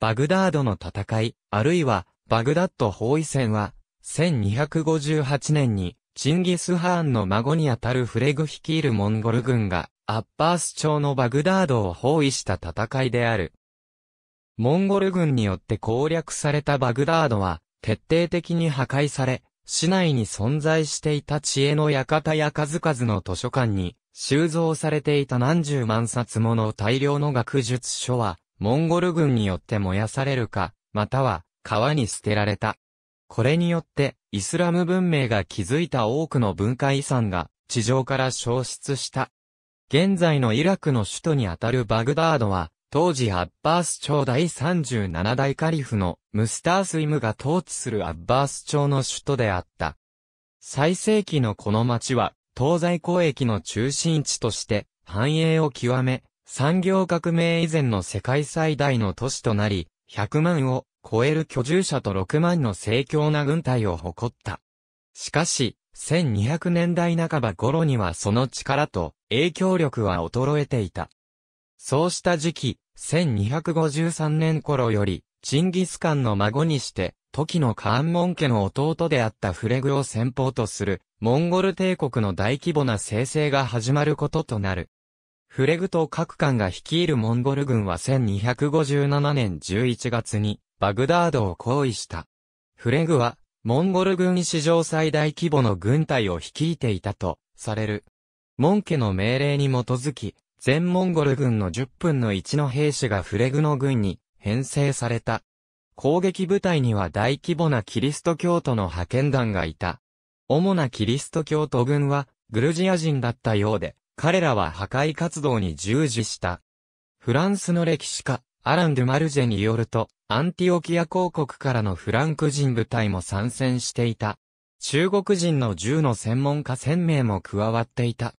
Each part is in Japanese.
バグダードの戦い、あるいは、バグダッド包囲戦は、1258年に、チンギス・ハーンの孫にあたるフレグ率いるモンゴル軍が、アッバース朝のバグダードを包囲した戦いである。モンゴル軍によって攻略されたバグダードは、徹底的に破壊され、市内に存在していた知恵の館や数々の図書館に、収蔵されていた何十万冊もの大量の学術書は、モンゴル軍によって燃やされるか、または川に捨てられた。これによって、イスラム文明が築いた多くの文化遺産が地上から消失した。現在のイラクの首都にあたるバグダードは、当時アッバース朝第37代カリフのムスタースイムが統治するアッバース朝の首都であった。最盛期のこの町は、東西交易の中心地として繁栄を極め、産業革命以前の世界最大の都市となり、100万を超える居住者と6万の盛況な軍隊を誇った。しかし、1200年代半ば頃にはその力と影響力は衰えていた。そうした時期、1253年頃より、チンギスカンの孫にして、時のカーンモン家の弟であったフレグを先方とする、モンゴル帝国の大規模な生成が始まることとなる。フレグと各官が率いるモンゴル軍は1257年11月にバグダードを行為した。フレグは、モンゴル軍史上最大規模の軍隊を率いていたと、される。モン家の命令に基づき、全モンゴル軍の10分の1の兵士がフレグの軍に編成された。攻撃部隊には大規模なキリスト教徒の派遣団がいた。主なキリスト教徒軍は、グルジア人だったようで、彼らは破壊活動に従事した。フランスの歴史家、アラン・ドゥ・マルジェによると、アンティオキア公国からのフランク人部隊も参戦していた。中国人の銃の専門家1000名も加わっていた。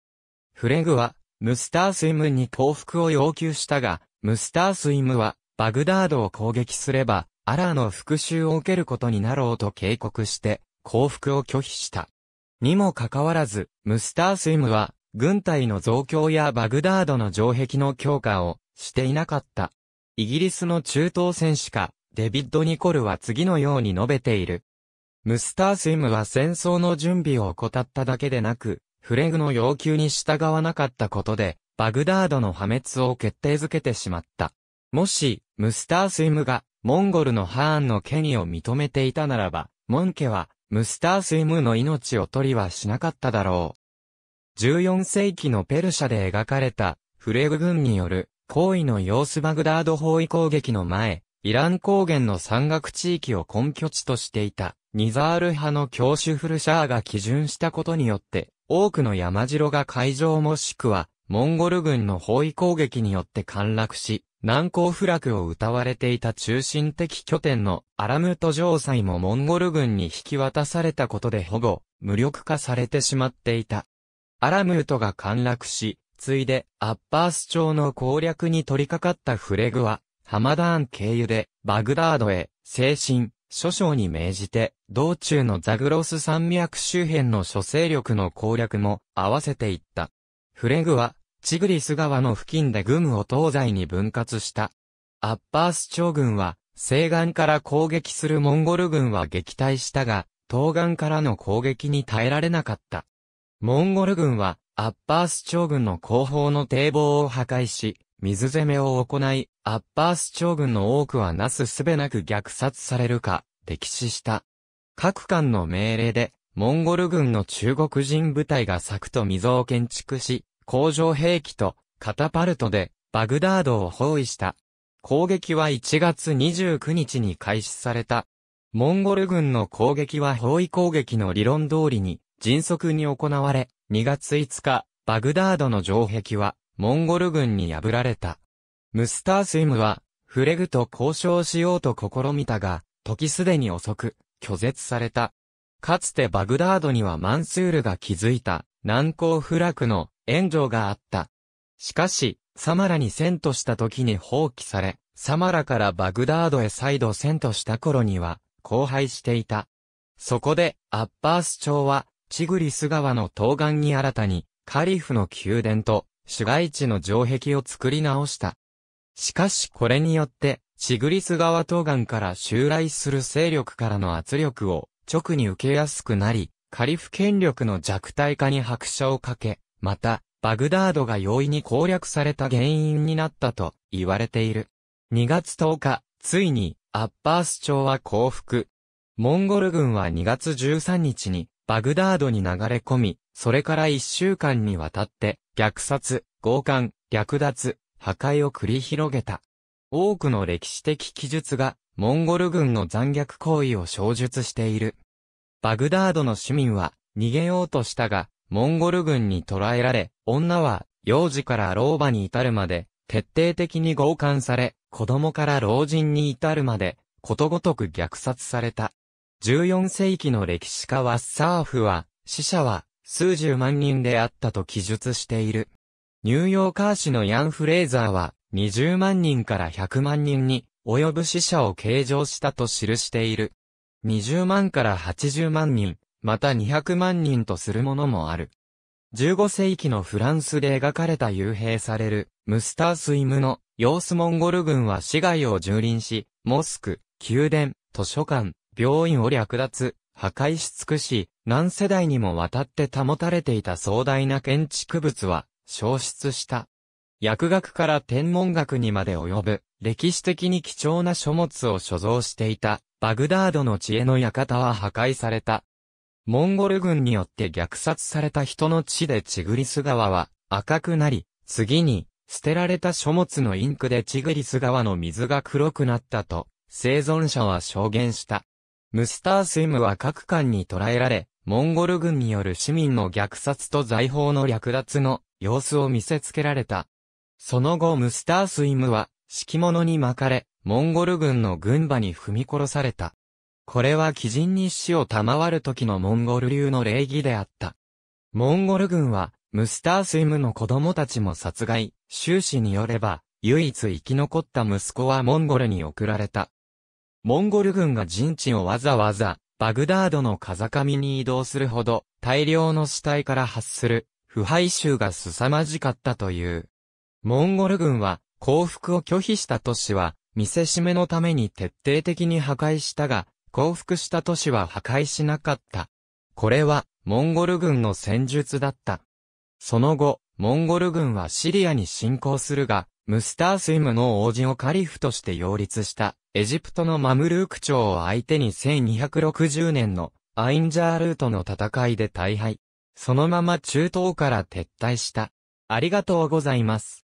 フレグは、ムスタースイムに降伏を要求したが、ムスタースイムは、バグダードを攻撃すれば、アラーの復讐を受けることになろうと警告して、降伏を拒否した。にもかかわらず、ムスタースイムは、軍隊の増強やバグダードの城壁の強化をしていなかった。イギリスの中東戦士か、デビッド・ニコルは次のように述べている。ムスタースイムは戦争の準備を怠っただけでなく、フレグの要求に従わなかったことで、バグダードの破滅を決定づけてしまった。もし、ムスタースイムが、モンゴルのハーンの権威を認めていたならば、モンケは、ムスタースイムの命を取りはしなかっただろう。14世紀のペルシャで描かれた、フレグ軍による、行為の様子バグダード包囲攻撃の前、イラン高原の山岳地域を根拠地としていた、ニザール派の教主フルシャーが基準したことによって、多くの山城が海上もしくは、モンゴル軍の包囲攻撃によって陥落し、難攻不落を謳われていた中心的拠点のアラムト城塞もモンゴル軍に引き渡されたことでほぼ無力化されてしまっていた。アラムートが陥落し、ついで、アッパース朝の攻略に取り掛かったフレグは、ハマダーン経由で、バグダードへ、精神、諸将に命じて、道中のザグロス山脈周辺の諸勢力の攻略も合わせていった。フレグは、チグリス川の付近で軍を東西に分割した。アッパース朝軍は、西岸から攻撃するモンゴル軍は撃退したが、東岸からの攻撃に耐えられなかった。モンゴル軍は、アッパース朝軍の後方の堤防を破壊し、水攻めを行い、アッパース朝軍の多くはなすすべなく虐殺されるか、敵視した。各艦の命令で、モンゴル軍の中国人部隊が柵と溝を建築し、工場兵器とカタパルトでバグダードを包囲した。攻撃は1月29日に開始された。モンゴル軍の攻撃は包囲攻撃の理論通りに迅速に行われ、2月5日、バグダードの城壁は、モンゴル軍に破られた。ムスタースイムは、フレグと交渉しようと試みたが、時すでに遅く、拒絶された。かつてバグダードにはマンスールが築いた、難攻不落の援助があった。しかし、サマラに戦都した時に放棄され、サマラからバグダードへ再度戦都した頃には、荒廃していた。そこで、アッバース朝は、チグリス川の東岸に新たに、カリフの宮殿と、市街地の城壁を作り直した。しかしこれによって、チグリス川東岸から襲来する勢力からの圧力を直に受けやすくなり、カリフ権力の弱体化に拍車をかけ、また、バグダードが容易に攻略された原因になったと言われている。2月10日、ついに、アッバース朝は降伏。モンゴル軍は2月13日に、バグダードに流れ込み、それから一週間にわたって、虐殺、強姦、略奪、破壊を繰り広げた。多くの歴史的記述が、モンゴル軍の残虐行為を詳述している。バグダードの市民は、逃げようとしたが、モンゴル軍に捕らえられ、女は、幼児から老婆に至るまで、徹底的に強姦され、子供から老人に至るまで、ことごとく虐殺された。14世紀の歴史家はサーフは、死者は数十万人であったと記述している。ニューヨーカー市のヤン・フレーザーは、20万人から100万人に及ぶ死者を計上したと記している。20万から80万人、また200万人とするものもある。15世紀のフランスで描かれた幽閉されるムスタースイムの様子モンゴル軍は市街を蹂躙し、モスク、宮殿、図書館、病院を略奪、破壊し尽くし、何世代にもわたって保たれていた壮大な建築物は消失した。薬学から天文学にまで及ぶ、歴史的に貴重な書物を所蔵していた、バグダードの知恵の館は破壊された。モンゴル軍によって虐殺された人の血でチグリス川は赤くなり、次に捨てられた書物のインクでチグリス川の水が黒くなったと、生存者は証言した。ムスタースイムは各艦に捕らえられ、モンゴル軍による市民の虐殺と財宝の略奪の様子を見せつけられた。その後ムスタースイムは、敷物に巻かれ、モンゴル軍の軍馬に踏み殺された。これは鬼人に死を賜る時のモンゴル流の礼儀であった。モンゴル軍は、ムスタースイムの子供たちも殺害、終始によれば、唯一生き残った息子はモンゴルに送られた。モンゴル軍が陣地をわざわざ、バグダードの風上に移動するほど、大量の死体から発する、腐敗臭が凄まじかったという。モンゴル軍は、降伏を拒否した都市は、見せしめのために徹底的に破壊したが、降伏した都市は破壊しなかった。これは、モンゴル軍の戦術だった。その後、モンゴル軍はシリアに侵攻するが、ムスタースイムの王子をカリフとして擁立した。エジプトのマムルーク朝を相手に1260年のアインジャールートの戦いで大敗。そのまま中東から撤退した。ありがとうございます。